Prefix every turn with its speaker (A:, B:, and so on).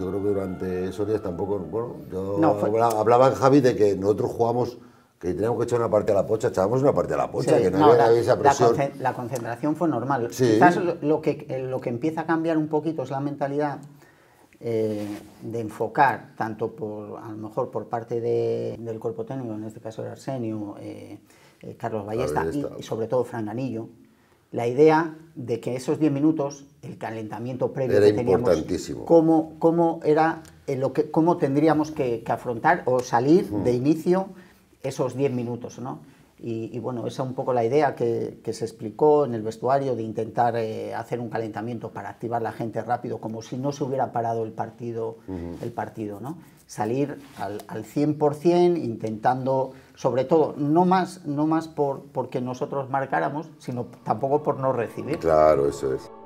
A: yo creo que durante esos días tampoco, bueno, yo hablaba en Javi de que nosotros jugamos que teníamos que echar una parte a la pocha, echábamos una parte a la pocha, que no, había, la, esa presión.
B: La, concentración fue normal. Quizás lo, que, lo que empieza a cambiar un poquito es la mentalidad eh, de enfocar, tanto por, a lo mejor por parte del cuerpo técnico, en este caso era Arsenio, eh, eh, Carlos Ballesta, y sobre todo Fran Anillo, la idea de que esos 10 minutos, el calentamiento previo era que teníamos, importantísimo. Cómo, era lo que, cómo tendríamos que, afrontar o salir de inicio esos 10 minutos, ¿no? Y, bueno, esa es un poco la idea que, se explicó en el vestuario de intentar eh, hacer un calentamiento para activar la gente rápido, como si no se hubiera parado el partido, el partido ¿no? Salir al, al 100% intentando sobre todo, no más, no más por, porque nosotros marcáramos, sino tampoco por no recibir.
A: Claro, eso es.